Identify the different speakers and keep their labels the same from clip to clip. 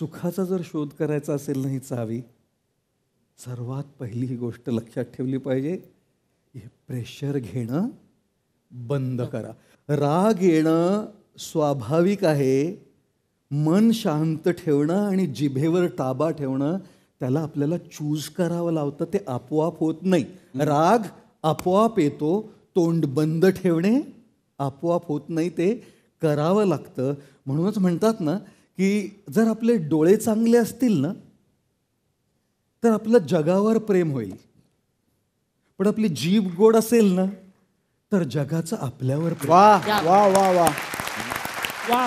Speaker 1: सुखाचा जर शोध करायचा असेल नाही चावी सर्वात पहिली ही गोष्ट लक्षात ठेवली पाहिजे हे प्रेशर घेणं बंद करा राग येणं स्वाभाविक आहे मन शांत ठेवणं आणि जिभेवर ताबा ठेवणं त्याला आपल्याला चूज करावं लावतं ते आपोआप होत नाही राग आपोआप येतो तोंड बंद ठेवणे आपोआप होत नाही ते करावं लागतं म्हणूनच म्हणतात ना की जर आपले डोळे चांगले असतील ना तर आपलं जगावर प्रेम होईल पण आपली जीभ गोड असेल ना तर जगाचं आपल्यावर वा वा वा वा वा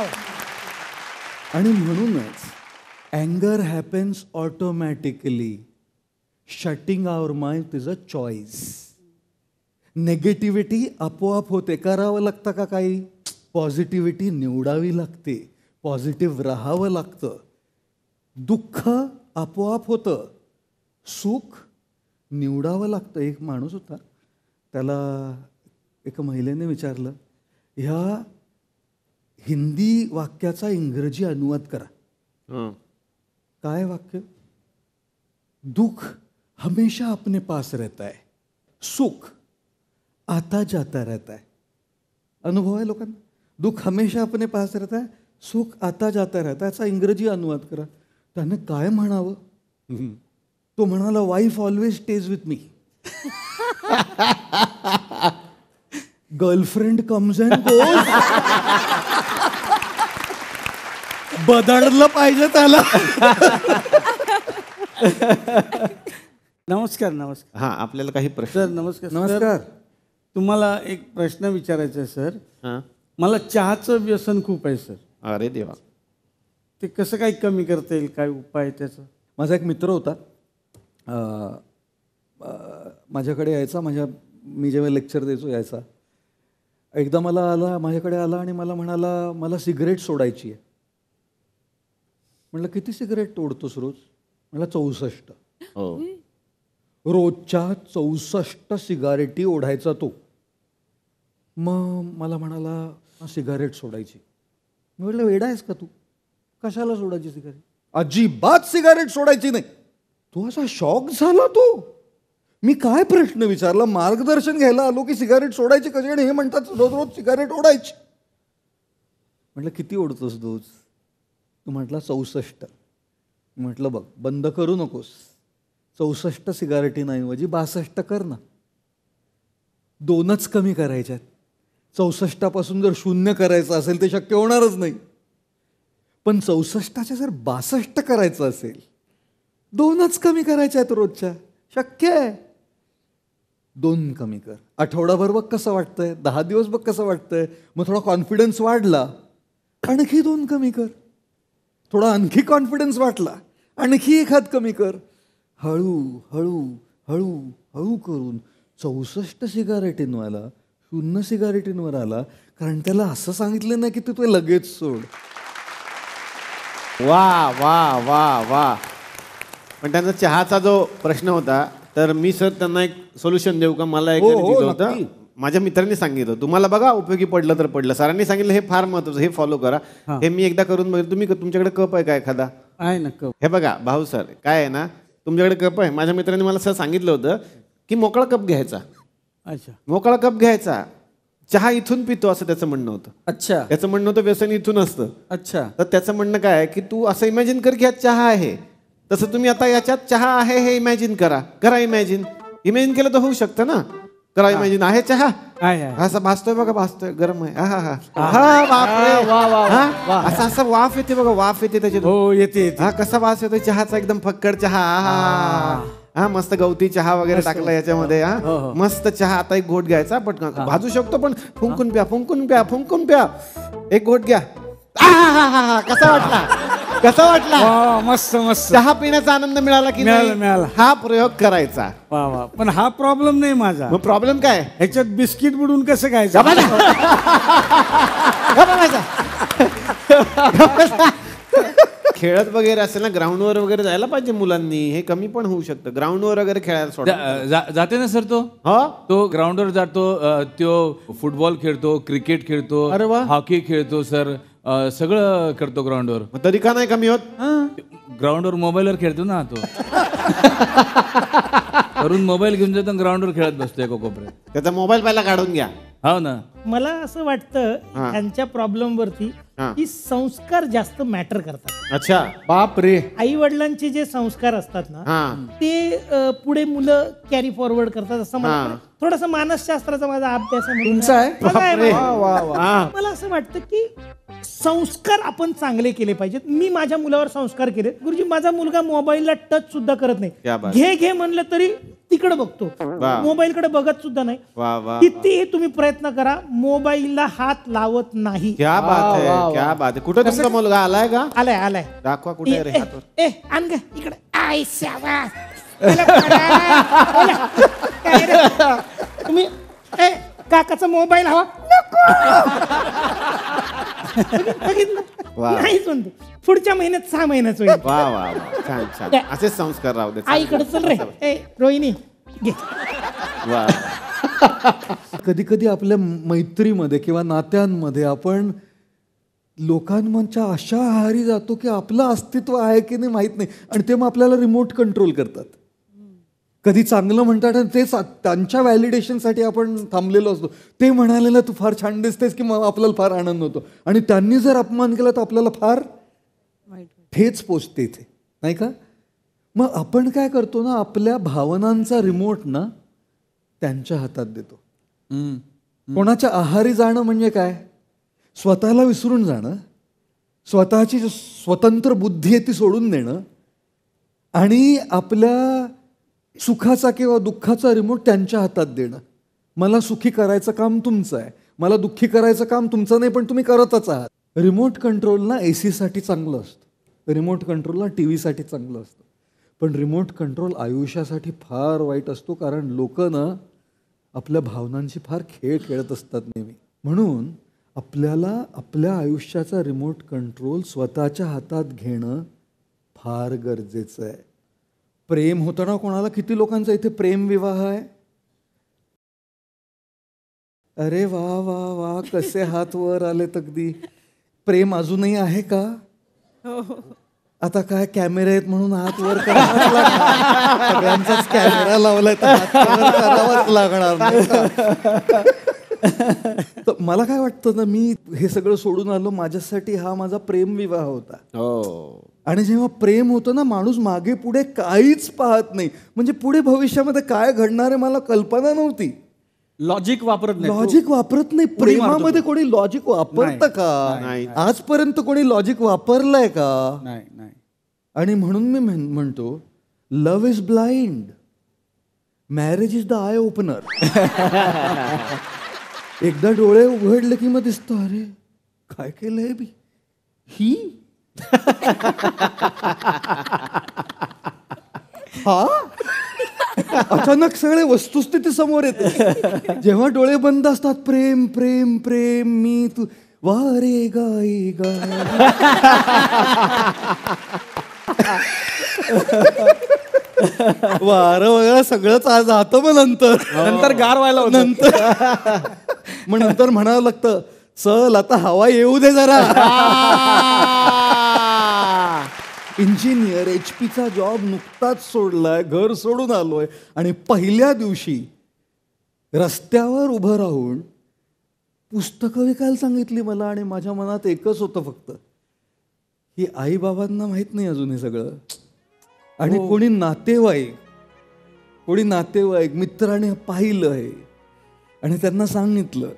Speaker 1: आणि म्हणूनच अँगर happens automatically shutting our mind is a choice negativity आपोआप होते करावं लागतं का काही पॉझिटिव्हिटी निवडावी लागते पॉझिटिव्ह राहावं लागतं दुःख आपोआप होतं सुख निवडावं लागतं एक माणूस होता त्याला एका महिलेने विचारलं ह्या हिंदी वाक्याचा इंग्रजी अनुवाद
Speaker 2: करा
Speaker 1: काय वाक्य दुःख हमेशा अपने पास रहता है सुख आता जाता रहता है अनुभव आहे लोकांना दुःख हमेशा अपने पास रहता है सुख आता जाता राहता याचा इंग्रजी अनुवाद करा त्यानं काय म्हणावं तो म्हणाला wife always stays with me girlfriend comes and go बदडलं पाहिजे त्याला
Speaker 2: नमस्कार नमस्कार हा आपल्याला काही प्रश्न सर नमस्कार नमस्कार. तुम्हाला एक प्रश्न विचारायचा आहे सर मला चहाचं व्यसन खूप आहे सर अरे देवा ते कसं काय कमी
Speaker 1: करता येईल काय उपाय त्याचा माझा एक मित्र होता माझ्याकडे यायचा माझ्या मी जेव्हा लेक्चर द्यायचो यायचा एकदा मला आला माझ्याकडे आला आणि मला म्हणाला मला सिगरेट सोडायची आहे म्हटलं किती सिगरेट तोडतोस रोज म्हटलं चौसष्ट हो. रोजच्या चौसष्ट सिगारेटी ओढायचा तो मग मला म्हणाला सिगारेट सोडायची मी म्हटलं वेडा आहेस का तू कशाला सोडायची सिगारेट अजिबात सिगारेट सोडायची नाही तू असा शॉक झाला तू मी काय प्रश्न विचारला मार्गदर्शन घ्यायला आलो की सिगारेट सोडायची कशी आणि हे म्हणतात रोज रोज सिगारेट ओढायची म्हटलं किती ओढतोस रोज तू म्हटला चौसष्ट म्हटलं बघ बंद करू नकोस चौसष्ट सिगारेटी नाही वजी बासष्ट कर ना दोनच कमी करायच्यात चौसष्टापासून जर शून्य करायचं असेल ते शक्य होणारच नाही पण चौसष्टाच्या जर बासष्ट करायचं असेल दोनच कमी करायच्या आहेत रोजच्या शक्य आहे दोन कमी कर आठवडाभर बघ कसं वाटतंय दहा दिवस बघ कसं वाटतंय मग थोडा कॉन्फिडन्स वाढला आणखी दोन कमी कर थोडा आणखी कॉन्फिडन्स वाटला आणखी एखाद कमी कर हळू हळू हळू हळू करून चौसष्ट सिगारेटींवाला पुन्हा सिगारेटींवर आला कारण त्याला असं सांगितलं ना की तू ते लगेच सोड वा वा
Speaker 2: वा वा पण त्यांचा चहाचा जो प्रश्न होता तर मी सर त्यांना एक सोल्युशन देऊ का मला एक हो, हो, माझ्या मित्रांनी सांगितलं तुम्हाला बघा उपयोगी पडलं तर पडलं सरांनी सांगितलं हे फार महत्वाचं हे फॉलो करा हे मी एकदा करून बघितलं तुम्ही तुमच्याकडे कप आहे का एखादा आहे ना कप हे बघा भाऊ सर काय आहे ना तुमच्याकडे कप आहे माझ्या मित्रांनी मला सर सांगितलं होतं की मोकळा कप घ्यायचा अच्छा मोकळा कप घ्यायचा चहा इथून पितो असं त्याचं म्हणणं होतं अच्छा त्याचं म्हणणं होतं व्यसन इथून असतं अच्छा तर त्याचं म्हणणं काय आहे की तू असं इमॅजिन कर की यात चहा आहे तसं तुम्ही आता याच्यात चहा आहे हे इमॅजिन करा करा इमॅजिन इमॅजिन केलं तर होऊ शकतं ना करा इमॅजिन आहे चहा असं भासतोय बघा भासतोय गरम आहे हा हा हा असं वाफ येते बघा वाफ येते त्याच्यात हो येते हा कसा वास येतो चहाचा एकदम फक्कड चहा हा हा मस्त गवती चहा वगैरे टाकला याच्यामध्ये हा हो, हो. मस्त चहा आता एक घोट घ्यायचा पटकन भाजू शकतो पण फुंकून प्या फुंकून प्या फुंकून प्या एक घोट घ्या कसा वाटला कसा वाटला मस्त मस्त चहा पिण्याचा आनंद मिळाला की मिळाला मिळाला हा प्रयोग करायचा वा वा पण हा प्रॉब्लेम नाही माझा मग प्रॉब्लेम काय ह्याच्यात बिस्किट बुडून कसं खायचं खेळत वगैरे असेल ना ग्राउंडवर वगैरे जायला पाहिजे मुलांनी हे कमी पण होऊ शकतं ग्राउंडवर वगैरे खेळायला सोडत जाते ना सर तो हा तो ग्राउंडवर जातो तो फुटबॉल खेळतो क्रिकेट खेळतो अरे वा. हॉकी खेळतो सर सगळं करतो ग्राउंडवर तरी का नाही कमी होत ग्राउंडवर मोबाईलवर खेळतो ना तो करून मोबाईल घेऊन जातो ग्राउंडवर खेळत बसतोय कोपरे त्याचा मोबाईल पहिला काढून घ्या हो ना मला असं वाटतं त्यांच्या प्रॉब्लेम वरती की संस्कार जास्त मॅटर करतात अच्छा बाप रे आई वडिलांचे जे संस्कार असतात ना ते पुढे मुलं कॅरी फॉरवर्ड करतात असं मला थोडस मानसशास्त्राचा माझा अभ्यास आहे मला असं वाटतं की संस्कार आपण चांगले केले पाहिजेत मी माझ्या मुलावर संस्कार केले गुरुजी माझा मुलगा मोबाईलला टच सुद्धा करत नाही घे घे म्हणलं तरी तिकडे बघतो मोबाईलकडे बघत सुद्धा नाही कितीही तुम्ही प्रयत्न करा मोबाईलला हात लावत नाही क्या बात आहे क्या बात आहे कुठं तुमचा मुलगा आलाय का आलाय आलाय दाखवा कुठे रे ए आण इकडे आय तुम्ही ए काकाचा मोबाईल हवा
Speaker 1: नको पुढच्या महिन्यात सहा महिन्याच होईल वा वा छान छान संस्कार
Speaker 2: राहू दे आईकडे
Speaker 1: चल रे ए रोहिणी घे वा कधी कधी आपल्या मैत्रीमध्ये किंवा नात्यांमध्ये आपण लोकांच्या अशा आहारी जातो की आपलं अस्तित्व आहे की नाही माहीत नाही आणि ते मग आपल्याला रिमोट कंट्रोल करतात कधी चांगलं म्हणतात ते त्यांच्या व्हॅलिडेशनसाठी आपण थांबलेलो असतो ते म्हणालेलं तू फार छान दिसतेस की मग आपल्याला फार आनंद होतो आणि त्यांनी जर अपमान केला तर आपल्याला फार ठेच पोचते इथे नाही का मग आपण काय करतो ना आपल्या भावनांचा रिमोट ना त्यांच्या हातात देतो कोणाच्या आहारी जाणं म्हणजे काय स्वतःला विसरून जाणं स्वतःची स्वतंत्र बुद्धी आहे ती सोडून देणं आणि आपल्या सुखाचा किंवा दुःखाचा रिमोट त्यांच्या हातात देणं मला सुखी करायचं काम तुमचं आहे मला दुःखी करायचं काम तुमचं नाही पण तुम्ही करतच आहात रिमोट कंट्रोलला ए सीसाठी चांगलं असतं रिमोट कंट्रोलला टी व्हीसाठी चांगलं असतं पण रिमोट कंट्रोल आयुष्यासाठी फार वाईट असतो कारण लोक ना आपल्या भावनांशी फार खेळ खेळत असतात नेहमी म्हणून आपल्याला आपल्या आयुष्याचा रिमोट कंट्रोल स्वतःच्या हातात घेणं फार गरजेचं आहे प्रेम होतं ना कोणाला किती लोकांचा इथे प्रेम विवाह आहे अरे वा वा वा कसे हात वर आले अगदी प्रेम अजूनही आहे का हो. आता काय कॅमेरे आहेत म्हणून हात वर सगळ्यांचाच कॅमेरा लावलाय तर लागणार मला काय वाटतं ना मी हे सगळं सोडून आलो माझ्यासाठी हा माझा प्रेमविवाह होता हो आणि जेव्हा प्रेम होतं ना माणूस मागे पुढे काहीच पाहत नाही म्हणजे पुढे भविष्यामध्ये काय घडणार आहे मला कल्पना नव्हती
Speaker 2: लॉजिक वापरत नाही लॉजिक
Speaker 1: वापरत नाही प्रेमामध्ये कोणी लॉजिक वापरतं का आजपर्यंत कोणी लॉजिक वापरलंय का नाही आणि म्हणून मी म्हणतो love is blind marriage is the eye opener एकदा डोळे उघडले की मग दिसतो अरे काय केलंय बी ही हा अचानक सगळे वस्तुस्थिती समोर येते जेव्हा डोळे बंद असतात प्रेम प्रेम प्रेम मी तू वारे गाई गा वारं वगैरे सगळंच आज जातं मग नंतर हो. नंतर गार व्हायला नंतर मग नंतर म्हणावं लागतं चल आता हवा येऊ दे जरा इंजिनियर एच पीचा जॉब नुकताच सोडलाय घर सोडून आलोय आणि पहिल्या दिवशी रस्त्यावर उभं राहून पुस्तकं विकायला सांगितली मला आणि माझ्या मनात एकच होतं फक्त की आईबाबांना माहीत नाही अजून हे सगळं आणि हो. कोणी नातेवाईक कोणी नातेवाईक मित्राने पाहिलं आहे आणि त्यांना सांगितलं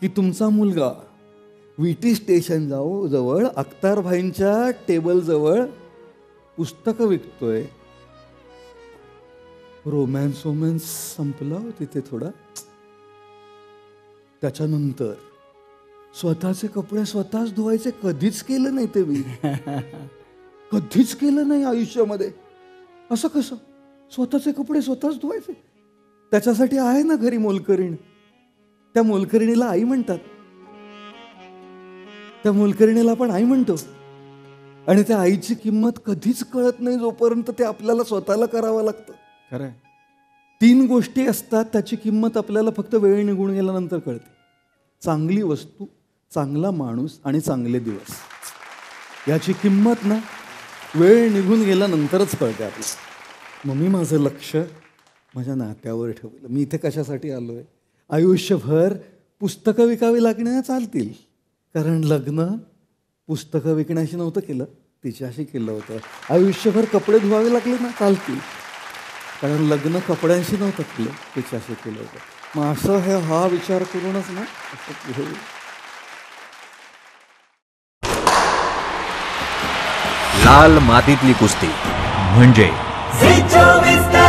Speaker 1: की तुमचा मुलगा विटी स्टेशन जाऊ जवळ अख्तारभाईंच्या टेबलजवळ पुस्तकं विकतोय रोमॅन्स वोमॅन्स संपला तिथे थोडा त्याच्यानंतर स्वतःचे कपडे स्वतःच धुवायचे कधीच केलं नाही ते मी कधीच केलं नाही आयुष्यामध्ये असं कसं स्वतःचे कपडे स्वतःच धुवायचे त्याच्यासाठी आहे ना घरी मोलकरीण त्या मोलकरिणीला आई म्हणतात त्या मुलकर्णीला आपण आई म्हणतो आणि त्या आईची किंमत कधीच कळत नाही जोपर्यंत ते आपल्याला स्वतःला करावं लागतं खरं तीन गोष्टी असतात त्याची किंमत आपल्याला फक्त वेळ निघून गेल्यानंतर कळते चांगली वस्तू चांगला माणूस आणि चांगले दिवस याची किंमत ना वेळ निघून गेल्यानंतरच कळते आपली मग मी माझं लक्ष माझ्या नात्यावर ठेवलं मी इथे कशासाठी आलो आहे आयुष्यभर पुस्तकं विकावी लागण्या चालतील कारण लग्न पुस्तकं विकण्याशी नव्हतं केलं तिच्याशी केलं होतं आयुष्यभर कपडे धुवावे लागले ना काल ती कारण लग्न कपड्यांशी नव्हतं केलं तिच्याशी केलं होतं मग असं हे हा विचार करूनच ना लाल मातीतली कुस्ती
Speaker 2: म्हणजे